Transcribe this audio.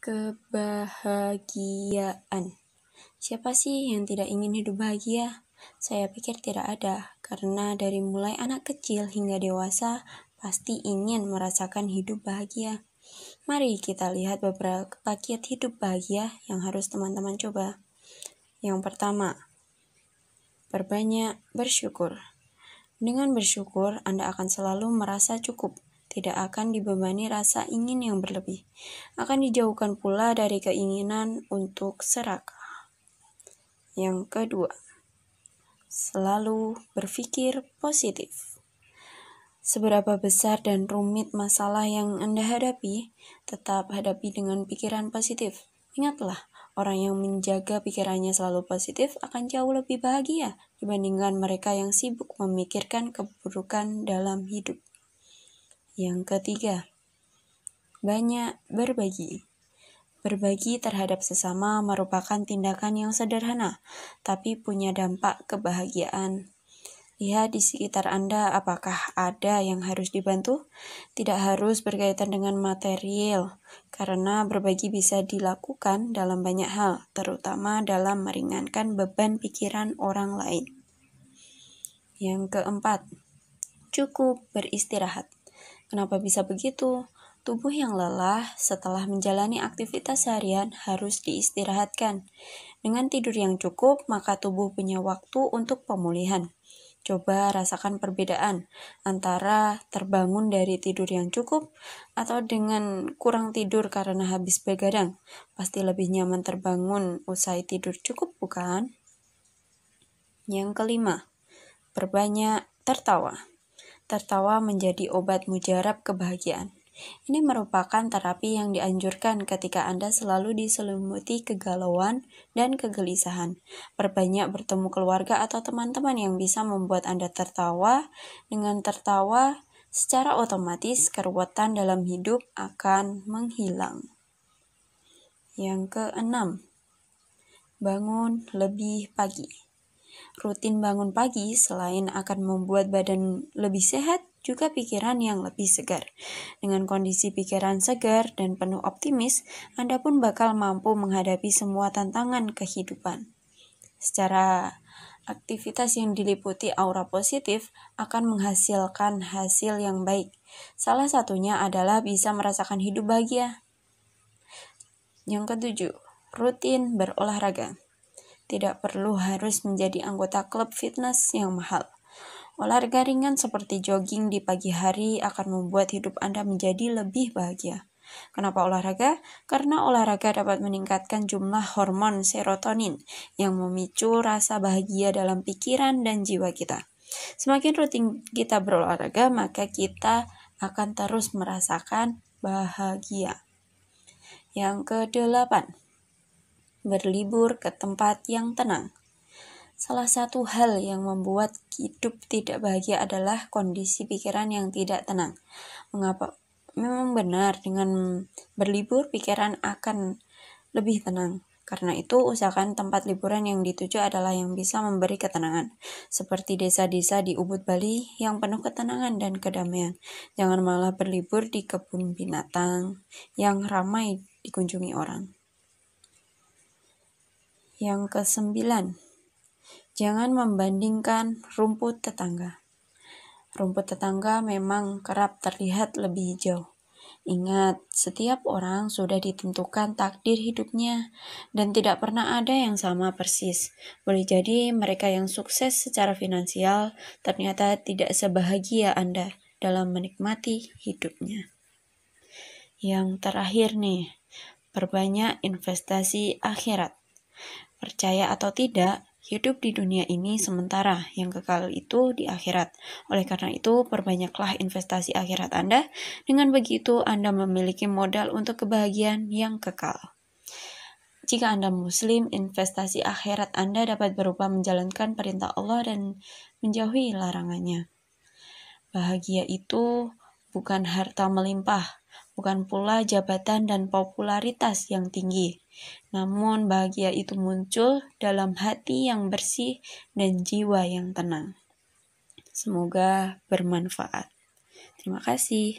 Kebahagiaan. Siapa sih yang tidak ingin hidup bahagia? Saya pikir tidak ada, karena dari mulai anak kecil hingga dewasa pasti ingin merasakan hidup bahagia. Mari kita lihat beberapa kiat hidup bahagia yang harus teman-teman coba. Yang pertama, berbanyak bersyukur. Dengan bersyukur, Anda akan selalu merasa cukup tidak akan dibebani rasa ingin yang berlebih. Akan dijauhkan pula dari keinginan untuk serakah. Yang kedua, selalu berpikir positif. Seberapa besar dan rumit masalah yang Anda hadapi, tetap hadapi dengan pikiran positif. Ingatlah, orang yang menjaga pikirannya selalu positif akan jauh lebih bahagia dibandingkan mereka yang sibuk memikirkan keburukan dalam hidup. Yang ketiga, banyak berbagi. Berbagi terhadap sesama merupakan tindakan yang sederhana, tapi punya dampak kebahagiaan. Lihat di sekitar Anda, apakah ada yang harus dibantu? Tidak harus berkaitan dengan material, karena berbagi bisa dilakukan dalam banyak hal, terutama dalam meringankan beban pikiran orang lain. Yang keempat, cukup beristirahat. Kenapa bisa begitu? Tubuh yang lelah setelah menjalani aktivitas seharian harus diistirahatkan. Dengan tidur yang cukup, maka tubuh punya waktu untuk pemulihan. Coba rasakan perbedaan antara terbangun dari tidur yang cukup atau dengan kurang tidur karena habis begadang. Pasti lebih nyaman terbangun usai tidur cukup, bukan? Yang kelima, perbanyak tertawa tertawa menjadi obat mujarab kebahagiaan. Ini merupakan terapi yang dianjurkan ketika Anda selalu diselimuti kegalauan dan kegelisahan. Perbanyak bertemu keluarga atau teman-teman yang bisa membuat Anda tertawa. Dengan tertawa, secara otomatis keruwetan dalam hidup akan menghilang. Yang keenam, bangun lebih pagi. Rutin bangun pagi selain akan membuat badan lebih sehat, juga pikiran yang lebih segar. Dengan kondisi pikiran segar dan penuh optimis, Anda pun bakal mampu menghadapi semua tantangan kehidupan. Secara aktivitas yang diliputi aura positif akan menghasilkan hasil yang baik. Salah satunya adalah bisa merasakan hidup bahagia. Yang ketujuh, rutin berolahraga. Tidak perlu harus menjadi anggota klub fitness yang mahal. Olahraga ringan seperti jogging di pagi hari akan membuat hidup Anda menjadi lebih bahagia. Kenapa olahraga? Karena olahraga dapat meningkatkan jumlah hormon serotonin yang memicu rasa bahagia dalam pikiran dan jiwa kita. Semakin rutin kita berolahraga, maka kita akan terus merasakan bahagia. Yang kedelapan, berlibur ke tempat yang tenang. Salah satu hal yang membuat hidup tidak bahagia adalah kondisi pikiran yang tidak tenang. Mengapa? Memang benar, dengan berlibur pikiran akan lebih tenang. Karena itu, usahakan tempat liburan yang dituju adalah yang bisa memberi ketenangan, seperti desa-desa di Ubud, Bali yang penuh ketenangan dan kedamaian. Jangan malah berlibur di kebun binatang yang ramai dikunjungi orang. Yang kesembilan, jangan membandingkan rumput tetangga. Rumput tetangga memang kerap terlihat lebih hijau. Ingat, setiap orang sudah ditentukan takdir hidupnya, dan tidak pernah ada yang sama persis. Boleh jadi mereka yang sukses secara finansial ternyata tidak sebahagia Anda dalam menikmati hidupnya. Yang terakhir nih, perbanyak investasi akhirat. Percaya atau tidak, hidup di dunia ini sementara, yang kekal itu di akhirat. Oleh karena itu, perbanyaklah investasi akhirat Anda. Dengan begitu, Anda memiliki modal untuk kebahagiaan yang kekal. Jika Anda Muslim, investasi akhirat Anda dapat berupa menjalankan perintah Allah dan menjauhi larangannya. Bahagia itu bukan harta melimpah, bukan pula jabatan dan popularitas yang tinggi. Namun, bahagia itu muncul dalam hati yang bersih dan jiwa yang tenang. Semoga bermanfaat. Terima kasih.